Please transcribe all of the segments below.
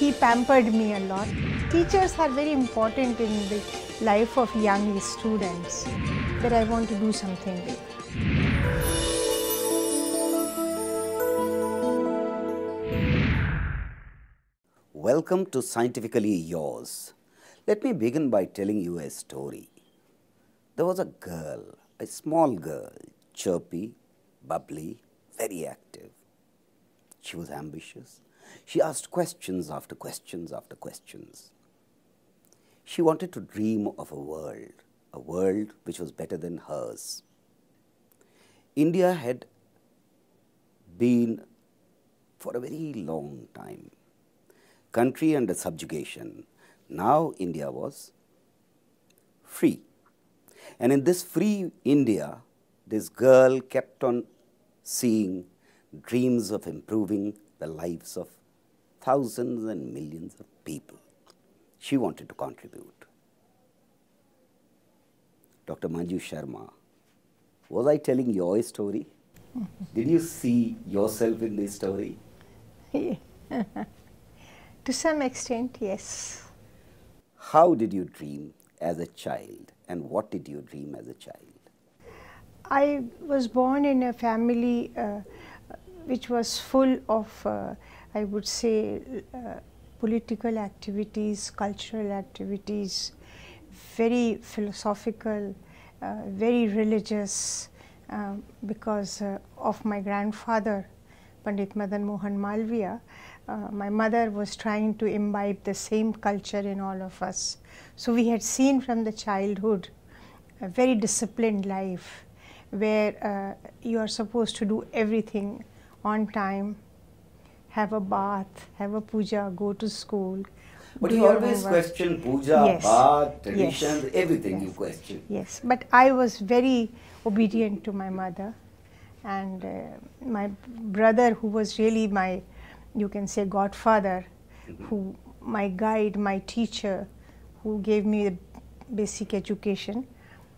He pampered me a lot. Teachers are very important in the life of young students that I want to do something with. Welcome to Scientifically Yours. Let me begin by telling you a story. There was a girl, a small girl, chirpy, bubbly, very active. She was ambitious. She asked questions after questions after questions. She wanted to dream of a world, a world which was better than hers. India had been for a very long time country under subjugation. Now India was free. And in this free India, this girl kept on seeing dreams of improving the lives of thousands and millions of people. She wanted to contribute. Dr. Manju Sharma, was I telling your story? Hmm. Did you see yourself in this story? to some extent, yes. How did you dream as a child and what did you dream as a child? I was born in a family uh, which was full of, uh, I would say, uh, political activities, cultural activities, very philosophical, uh, very religious, um, because uh, of my grandfather, Pandit Madan Mohan Malviya. Uh, my mother was trying to imbibe the same culture in all of us. So we had seen from the childhood a very disciplined life where uh, you are supposed to do everything on time, have a bath, have a puja, go to school. But you always homework. question puja, yes. bath, traditions, yes. everything yes. you question. Yes, but I was very obedient to my mother and uh, my brother who was really my, you can say, godfather, mm-hmm. who my guide, my teacher, who gave me the basic education.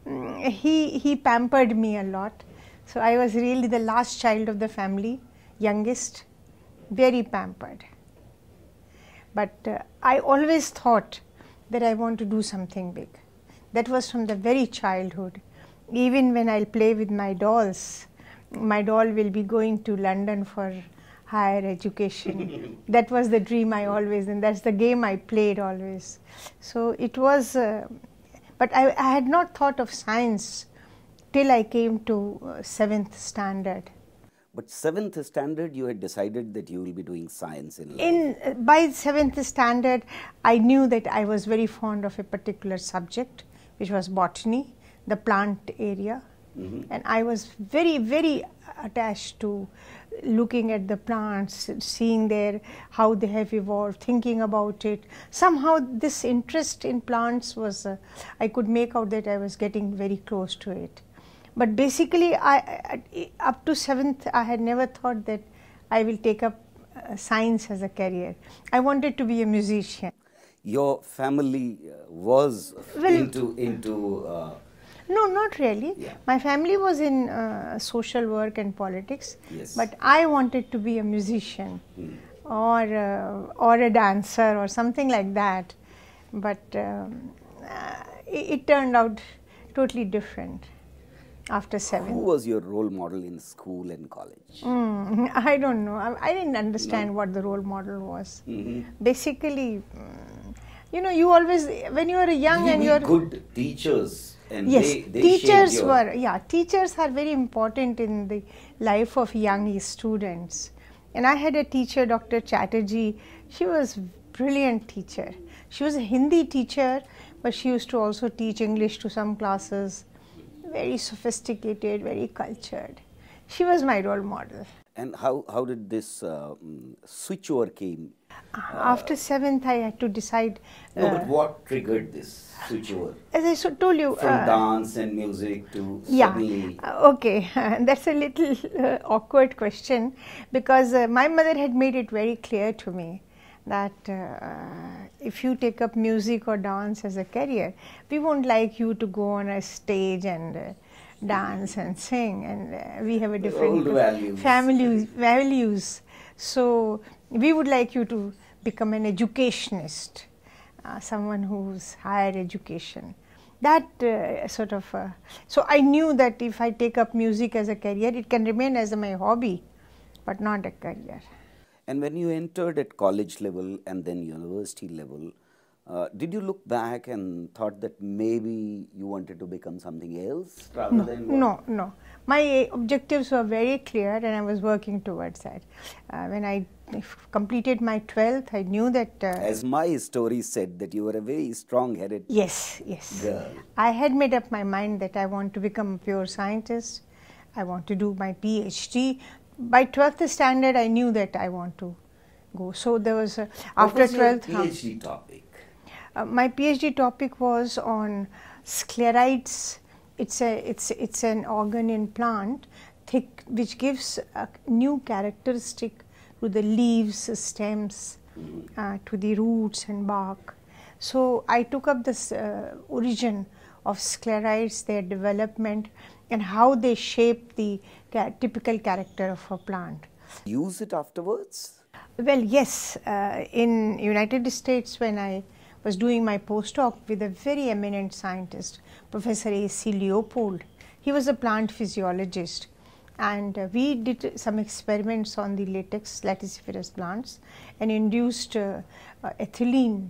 Mm, he, he pampered me a lot. So I was really the last child of the family youngest, very pampered. But uh, I always thought that I want to do something big. That was from the very childhood. Even when I'll play with my dolls, my doll will be going to London for higher education. that was the dream I always, and that's the game I played always. So it was, uh, but I, I, had not thought of science till I came to uh, seventh standard. But seventh standard, you had decided that you will be doing science in life. In uh, by seventh standard, I knew that I was very fond of a particular subject, which was botany, the plant area, mm -hmm. and I was very very attached to looking at the plants, seeing their how they have evolved, thinking about it. Somehow, this interest in plants was uh, I could make out that I was getting very close to it. But basically, I, up to seventh, I had never thought that I will take up uh, science as a career. I wanted to be a musician. Your family uh, was well, into into. Uh, no, not really. Yeah. My family was in uh, social work and politics, yes. but I wanted to be a musician hmm. or uh, or a dancer or something like that. But um, uh, it, it turned out totally different after seven. Who was your role model in school and college? Mm, I don't know. I, I didn't understand no. what the role model was. Mm-hmm. Basically, mm, you know, you always when you are young you and you're good teachers. And yes, they, they teachers your... were yeah. Teachers are very important in the life of young students. And I had a teacher, Dr. Chatterjee. She was brilliant teacher. She was a Hindi teacher, but she used to also teach English to some classes very sophisticated, very cultured. She was my role model. And how, how did this uh, mm, switchover came? Uh, after seventh, I had to decide. No, uh, but what triggered this switchover? As I so told you, from uh, dance and music to yeah. Suddenly... Uh, okay, that's a little uh, awkward question because my mother had made it very clear to me that uh, uh, if you take up music or dance as a career, we won't like you to go on a stage and uh, dance and sing. And uh, we have a different values. family values. So we would like you to become an educationist, uh, someone who's higher education. That uh, sort of, so I knew that if I take up music as a career, it can remain as my hobby, but not a career. And when you entered at college level and then university level, uh, did you look back and thought that maybe you wanted to become something else rather no, than what? no no my objectives were very clear and i was working towards that uh, when i completed my 12th i knew that uh, as my story said that you were a very strong headed yes yes girl. i had made up my mind that i want to become a pure scientist I want to do my PhD by 12th standard, I knew that I want to go. So there was a, after was 12th. PhD huh, topic? Uh, my PhD topic was on sclerites. It's a it's it's an organ in plant, thick, which gives a new characteristic to the leaves, stems, mm-hmm. uh, to the roots and bark. So I took up this uh, origin of sclerites, their development, and how they shape the typical character of a plant. Use it afterwards? Well, yes. Uh, in United States, when I was doing my postdoc with a very eminent scientist, Professor A.C. Leopold, he was a plant physiologist. And uh, we did some experiments on the latex laticiferous plants and induced uh, uh ethylene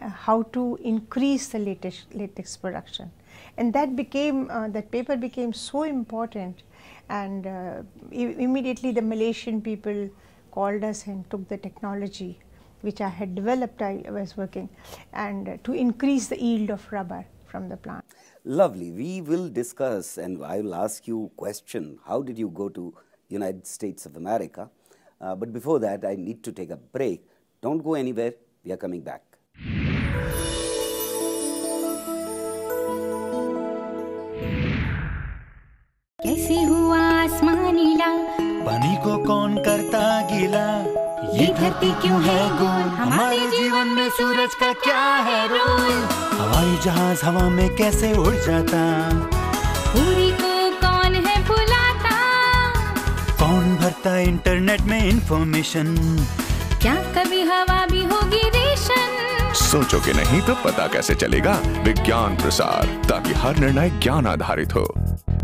how to increase the latex, latex production. And that became, uh, that paper became so important and uh, immediately the Malaysian people called us and took the technology which I had developed, I was working, and uh, to increase the yield of rubber from the plant. Lovely. We will discuss and I will ask you question, how did you go to United States of America? Uh, but before that, I need to take a break. Don't go anywhere. We are coming back. कैसे हुआ आसमान नीला पानी को कौन करता गीला ये धरती क्यों है गोल हमारे जीवन में सूरज का क्या है रोल हवाई जहाज हवा में कैसे उड़ जाता पूरी को कौन है बुलाता कौन भरता इंटरनेट में इंफॉर्मेशन क्या कभी हवा भी होगी रेशन सोचोगे नहीं तो पता कैसे चलेगा विज्ञान प्रसार ताकि हर निर्णय ज्ञान आधारित हो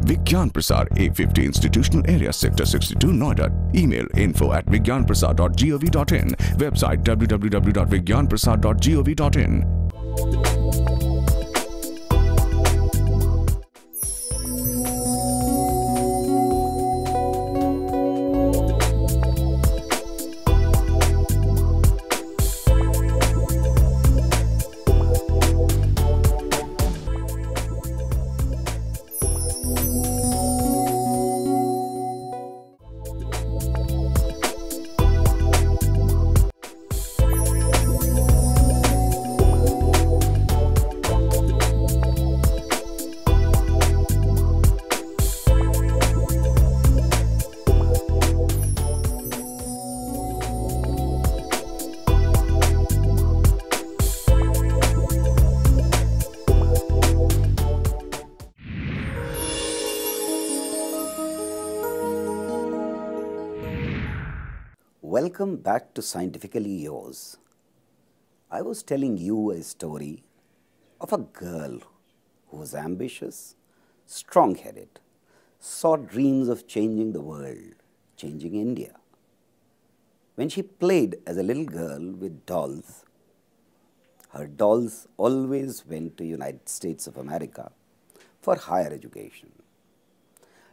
Vigyan Prasad, A50 Institutional Area, Sector 62, Noida. Email info at vigyanprasad.gov.in. Website www.vigyanprasad.gov.in. Welcome back to Scientifically Yours. I was telling you a story of a girl who was ambitious, strong headed, saw dreams of changing the world, changing India. When she played as a little girl with dolls, her dolls always went to United States of America for higher education.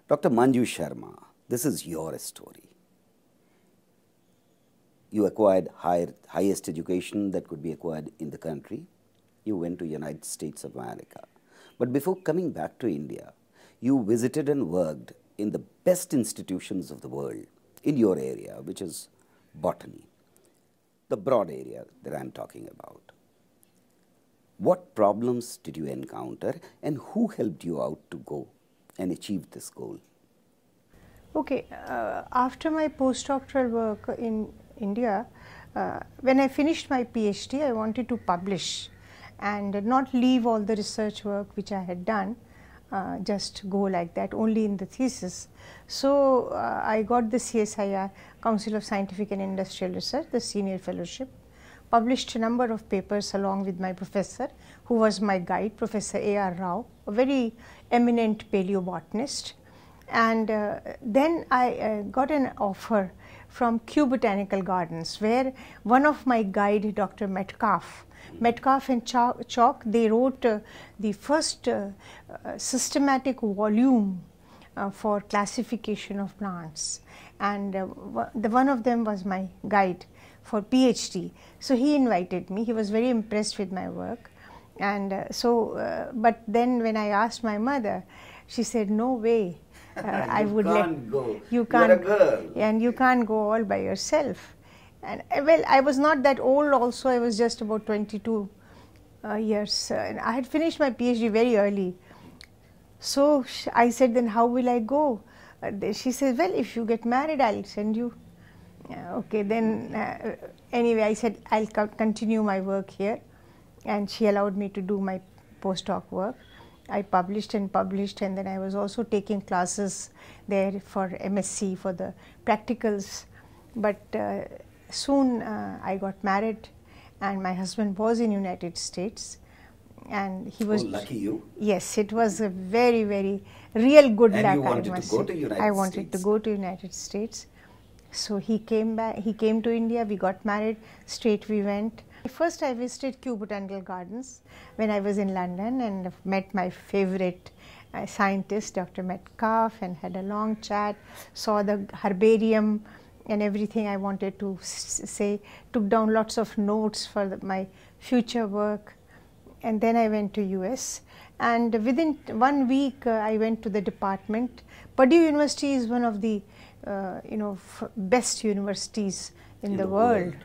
Dr. Manju Sharma, this is your story you acquired higher, highest education that could be acquired in the country. You went to United States of America. But before coming back to India, you visited and worked in the best institutions of the world in your area, which is botany, the broad area that I'm talking about. What problems did you encounter and who helped you out to go and achieve this goal? Okay, uh, after my postdoctoral work in India, uh, when I finished my PhD, I wanted to publish and not leave all the research work which I had done, uh, just go like that only in the thesis. So uh, I got the CSIR, Council of Scientific and Industrial Research, the senior fellowship, published a number of papers along with my professor, who was my guide, Professor A.R. Rao, a very eminent paleobotanist. And uh, then I uh, got an offer from Kew Botanical Gardens, where one of my guide, Dr. Metcalf, Metcalf and Chalk, they wrote uh, the first uh, systematic volume uh, for classification of plants and uh, the one of them was my guide for PhD. So he invited me, he was very impressed with my work and uh, so uh, but then when I asked my mother, she said no way uh, I would can't let, go. You can't You're a girl. And you can't go all by yourself. And eh, well, I was not that old. Also, I was just about 22 uh, years, and I had finished my PhD very early. So I said, then how will I go? Uh, she says, well, if you get married, I'll send you. Uh, okay, then uh, anyway, I said, I'll co continue my work here. And she allowed me to do my postdoc work. I published and published and then I was also taking classes there for MSc for the practicals. But uh, soon uh, I got married and my husband was in United States and he was oh, lucky you yes it was a very very real good and luck you wanted I, to go to United I wanted to go to United States so he came back he came to India we got married straight we went First, I visited Kew Botanical Gardens when I was in London and met my favorite uh, scientist, Dr. Metcalf, and had a long chat, saw the herbarium and everything I wanted to say, took down lots of notes for the, my future work. And then I went to US and within one week uh, I went to the department. Purdue University is one of the uh, you know best universities in, in the, the, world. world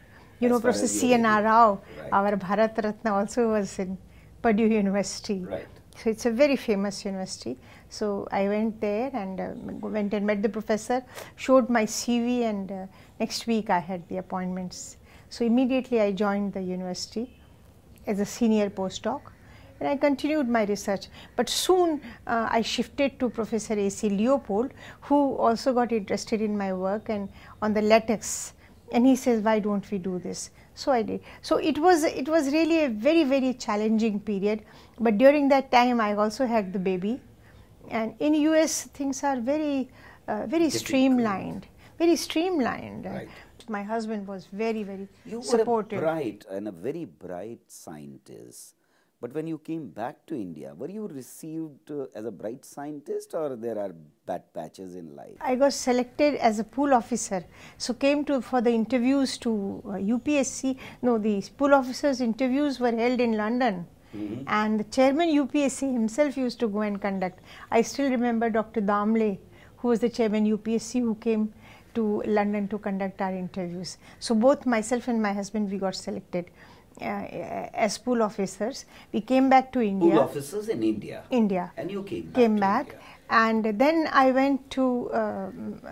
you know, Professor C.N.R. Rao, right. our Bharat Ratna also was in Purdue University. Right. So it's a very famous university. So I went there and uh, went and met the professor, showed my CV, and uh, next week I had the appointments. So immediately I joined the university as a senior postdoc and I continued my research. But soon uh, I shifted to Professor A.C. Leopold, who also got interested in my work and on the latex and he says why don't we do this so i did so it was it was really a very very challenging period but during that time i also had the baby and in us things are very uh, very streamlined very streamlined right. my husband was very very you supportive. were bright and a very bright scientist but when you came back to India, were you received uh, as a bright scientist or there are bad patches in life? I was selected as a pool officer. So came to for the interviews to uh, UPSC. No, the pool officers interviews were held in London. Mm -hmm. And the chairman UPSC himself used to go and conduct. I still remember Dr. Damle, who was the chairman UPSC, who came to London to conduct our interviews. So both myself and my husband, we got selected. Uh, uh, as pool officers. We came back to India. Pool officers in India. India. And you came back. Came back. India. And then I went to FRI, uh,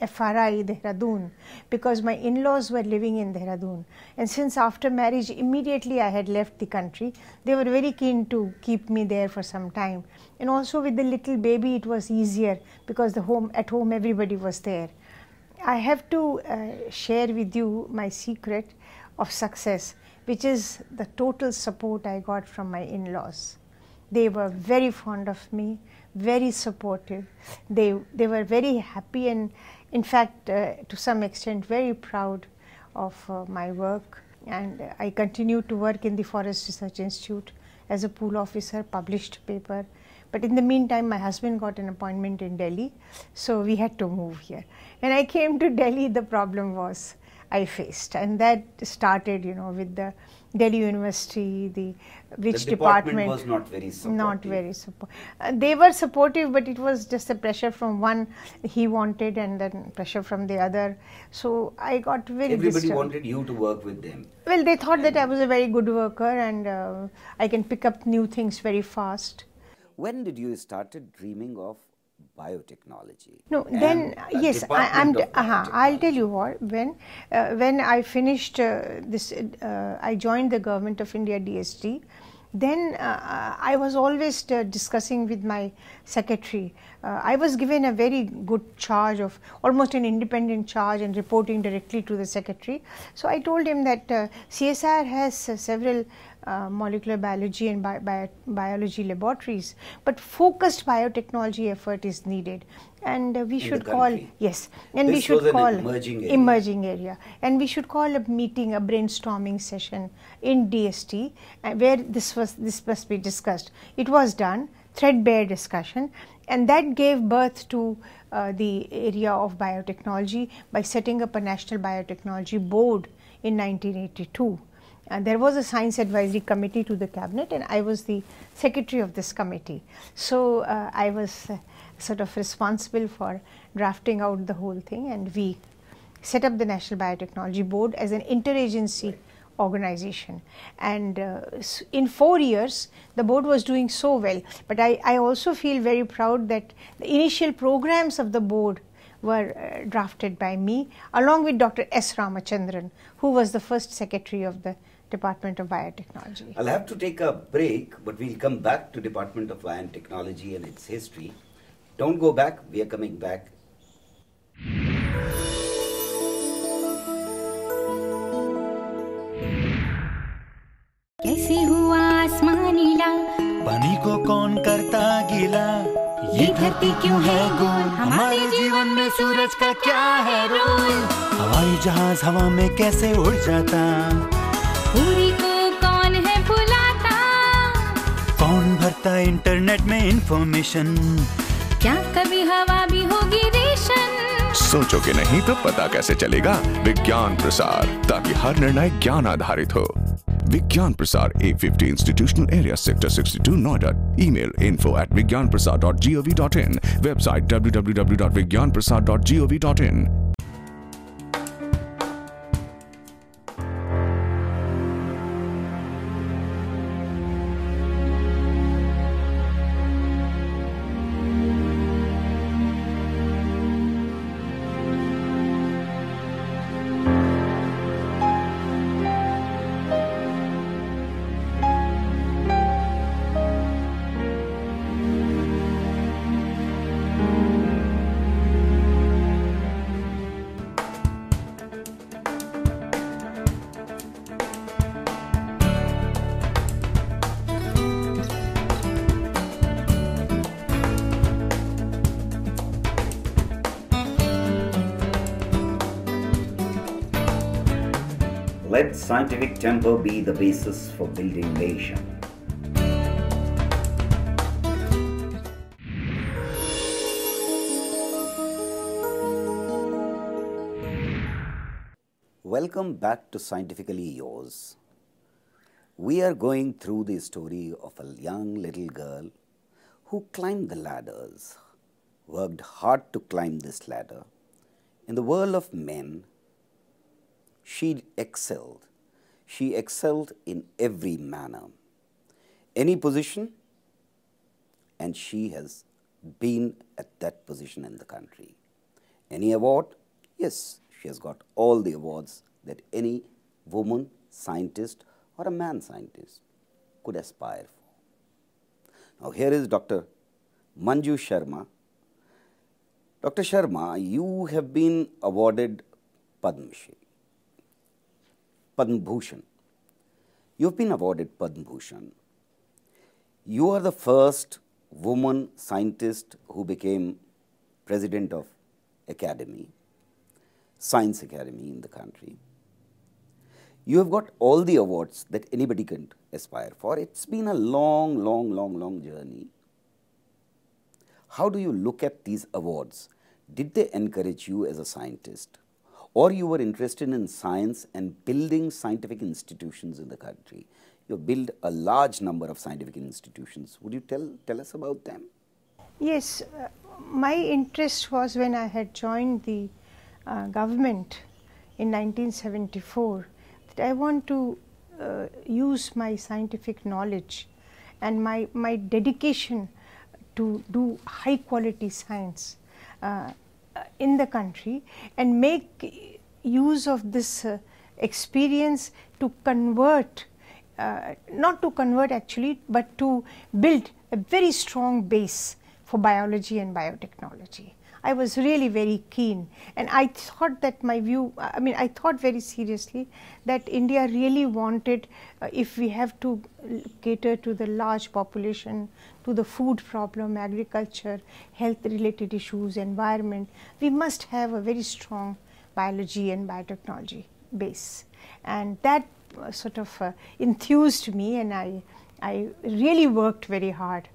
uh FRI, Dehradun, because my in laws were living in Dehradun. And since after marriage, immediately I had left the country, they were very keen to keep me there for some time. And also with the little baby, it was easier because the home at home everybody was there. I have to uh, share with you my secret of success which is the total support I got from my in laws. They were very fond of me, very supportive. They, they were very happy and, in fact, uh, to some extent, very proud of uh, my work. And I continued to work in the Forest Research Institute as a pool officer, published paper. But in the meantime, my husband got an appointment in Delhi, so we had to move here. When I came to Delhi, the problem was I faced, and that started, you know, with the Delhi University, the which the department, department, was not very supportive. Not very supportive. Uh, they were supportive, but it was just the pressure from one he wanted, and then pressure from the other. So I got very. Everybody disturbed. wanted you to work with them. Well, they thought and that I was a very good worker, and uh, I can pick up new things very fast. When did you started dreaming of biotechnology. No, then yes, I, am uh-huh, I'll tell you what. When uh, when I finished uh, this, uh, I joined the government of India DST. Then uh, I was always uh, discussing with my secretary. Uh, I was given a very good charge of almost an independent charge and reporting directly to the secretary. So I told him that CSR has several uh, molecular biology and bi bi biology laboratories, but focused biotechnology effort is needed. And uh, we In should call, yes, and this we should call emerging area. emerging area. And we should call a meeting, a brainstorming session in DST uh, where this was, this must be discussed. It was done, threadbare discussion, and that gave birth to uh, the area of biotechnology by setting up a national biotechnology board in 1982 and there was a science advisory committee to the cabinet and I was the secretary of this committee. So uh, I was uh, sort of responsible for drafting out the whole thing and we set up the National Biotechnology Board as an interagency organization and uh, in four years the board was doing so well but I, I also feel very proud that the initial programs of the board were uh, drafted by me along with Dr. S. Ramachandran who was the first secretary of the Department of Biotechnology. I'll have to take a break, but we'll come back to Department of Biotechnology and its history. Don't go back, we are coming back. कैसे हुआ आसमान नीला पानी को कौन करता गीला ये धरती क्यों है गोल हमारे जीवन में सूरज का क्या है रोल हवाई जहाज हवा में कैसे उड़ जाता पूरी को कौन है बुलाता कौन भरता इंटरनेट में इंफॉर्मेशन क्या कभी हवा भी होगी रेशन सोचोगे नहीं तो पता कैसे चलेगा विज्ञान प्रसार ताकि हर निर्णय ज्ञान आधारित हो Vigyan Prasar A fifty institutional area sector sixty two Noida O V dot in website W W W dot dot dot Vigyan G in scientific temper be the basis for building nation. Welcome back to Scientifically Yours. We are going through the story of a young little girl who climbed the ladders, worked hard to climb this ladder. In the world of men, she excelled she excelled in every manner, any position, and she has been at that position in the country. Any award? Yes, she has got all the awards that any woman scientist or a man scientist could aspire for. Now, here is Dr. Manju Sharma. Dr. Sharma, you have been awarded Padma Shri. Padma Bhushan. You've been awarded Padma Bhushan. You are the first woman scientist who became president of academy, science academy in the country. You have got all the awards that anybody can aspire for. It's been a long, long, long, long journey. How do you look at these awards? Did they encourage you as a scientist? or you were interested in science and building scientific institutions in the country. You build a large number of scientific institutions. Would you tell, tell us about them? Yes, uh, my interest was when I had joined the uh, government in 1974 that I want to uh, use my scientific knowledge and my, my dedication to do high quality science uh, uh, in the country and make use of this uh, experience to convert, uh, not to convert actually, but to build a very strong base for biology and biotechnology. I was really very keen. And I thought that my view, I mean, I thought very seriously that India really wanted, uh, if we have to cater to the large population, to the food problem, agriculture, health related issues, environment, we must have a very strong biology and biotechnology base. And that uh, sort of uh, enthused me and I, I really worked very hard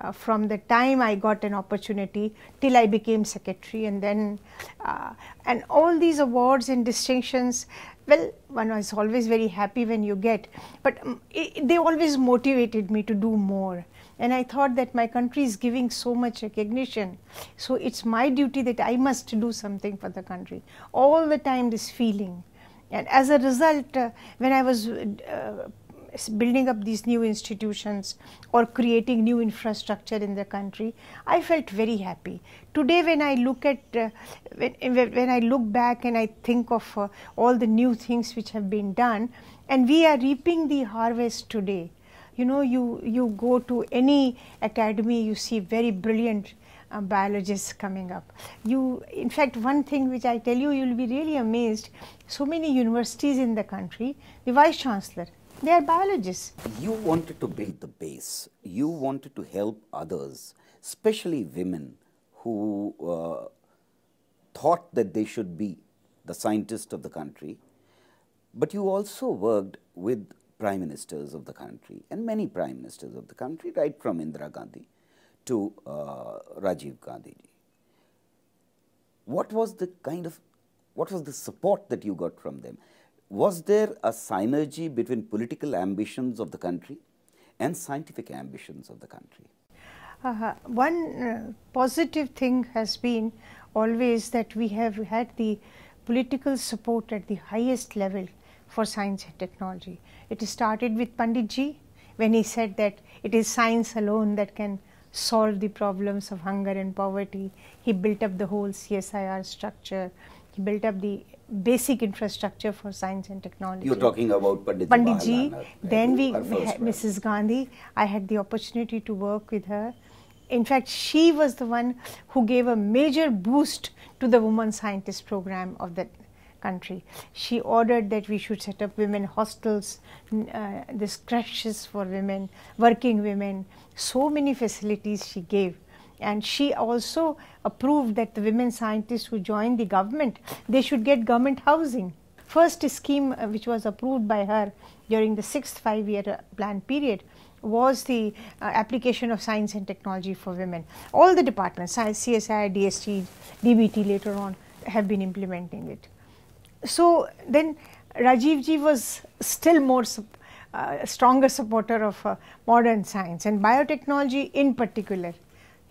uh, from the time I got an opportunity till I became secretary and then uh, and all these awards and distinctions well one is always very happy when you get but um, it, they always motivated me to do more and I thought that my country is giving so much recognition so it's my duty that I must do something for the country all the time this feeling and as a result uh, when I was uh, building up these new institutions or creating new infrastructure in the country, I felt very happy. Today, when I look at uh, when, when I look back and I think of uh, all the new things which have been done, and we are reaping the harvest today. You know, you you go to any academy, you see very brilliant uh, biologists coming up. You, in fact, one thing which I tell you, you will be really amazed. So many universities in the country, the vice chancellor they are biologists. You wanted to build the base. You wanted to help others, especially women who uh, thought that they should be the scientists of the country. But you also worked with prime ministers of the country and many prime ministers of the country, right from Indira Gandhi to uh, Rajiv Gandhi. What was the kind of, what was the support that you got from them? was there a synergy between political ambitions of the country and scientific ambitions of the country? Uh, one uh, positive thing has been always that we have had the political support at the highest level for science and technology. It started with Panditji when he said that it is science alone that can solve the problems of hunger and poverty. He built up the whole CSIR structure. He built up the basic infrastructure for science and technology. You're talking about Pandit Panditji. then we, Mrs. Gandhi, I had the opportunity to work with her. In fact, she was the one who gave a major boost to the woman scientist program of that country. She ordered that we should set up women hostels, uh, these crashes for women, working women, so many facilities she gave and she also approved that the women scientists who joined the government, they should get government housing. First scheme uh, which was approved by her during the sixth five-year uh, plan period was the uh, application of science and technology for women. All the departments, CSI, DST, DBT later on have been implementing it. So then Rajiv ji was still more uh, stronger supporter of uh, modern science and biotechnology in particular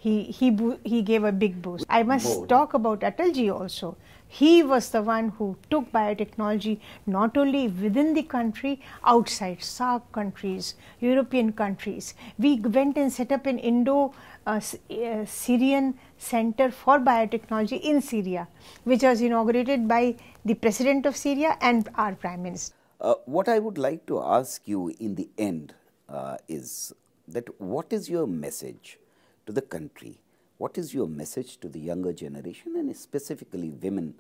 he he he gave a big boost. I must Board. talk about Atalji also. He was the one who took biotechnology not only within the country, outside SAARC countries, European countries. We went and set up an Indo-Syrian uh, uh Center for Biotechnology in Syria, which was inaugurated by the President of Syria and our Prime Minister. Uh, what I would like to ask you in the end uh, is that what is your message to the country. What is your message to the younger generation and specifically women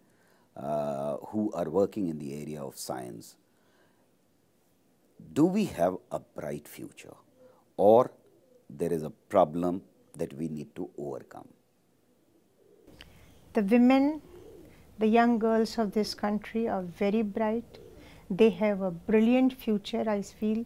uh, who are working in the area of science? Do we have a bright future or there is a problem that we need to overcome? The women, the young girls of this country are very bright. They have a brilliant future, I feel.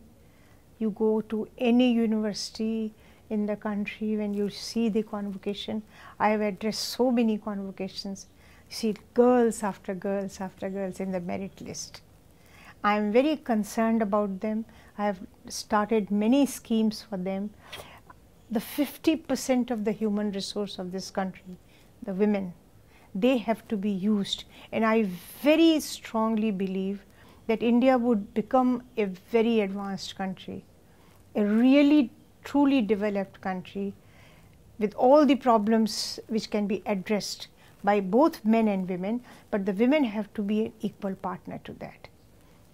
You go to any university, in the country when you see the convocation. I have addressed so many convocations. You see girls after girls after girls in the merit list. I am very concerned about them. I have started many schemes for them. The 50 percent of the human resource of this country, the women, they have to be used. And I very strongly believe that India would become a very advanced country, a really truly developed country with all the problems which can be addressed by both men and women, but the women have to be an equal partner to that.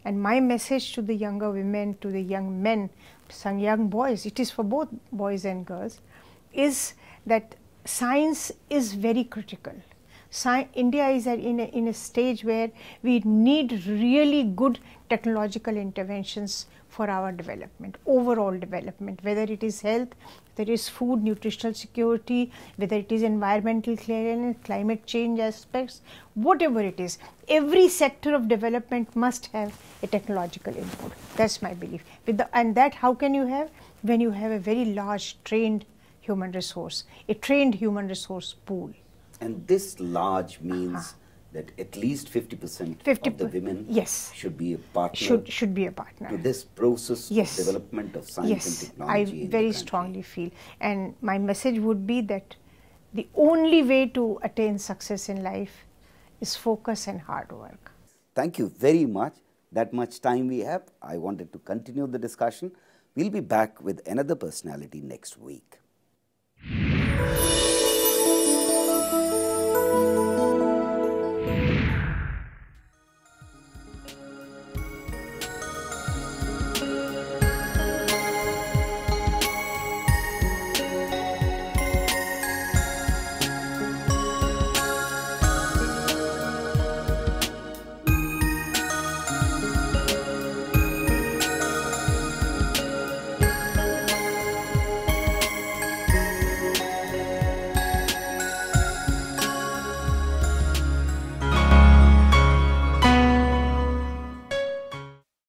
And my message to the younger women, to the young men, some young boys, it is for both boys and girls, is that science is very critical. Sci India is in a, in a stage where we need really good technological interventions for our development, overall development, whether it is health, whether it is food, nutritional security, whether it is environmental clearance, climate change aspects, whatever it is, every sector of development must have a technological input. That's my belief. The, and that how can you have? When you have a very large trained human resource, a trained human resource pool. And this large means uh-huh that at least 50% 50 of the women yes. should be a partner should should be a partner to this process yes. of development of science yes. and technology I very strongly feel and my message would be that the only way to attain success in life is focus and hard work thank you very much that much time we have I wanted to continue the discussion we'll be back with another personality next week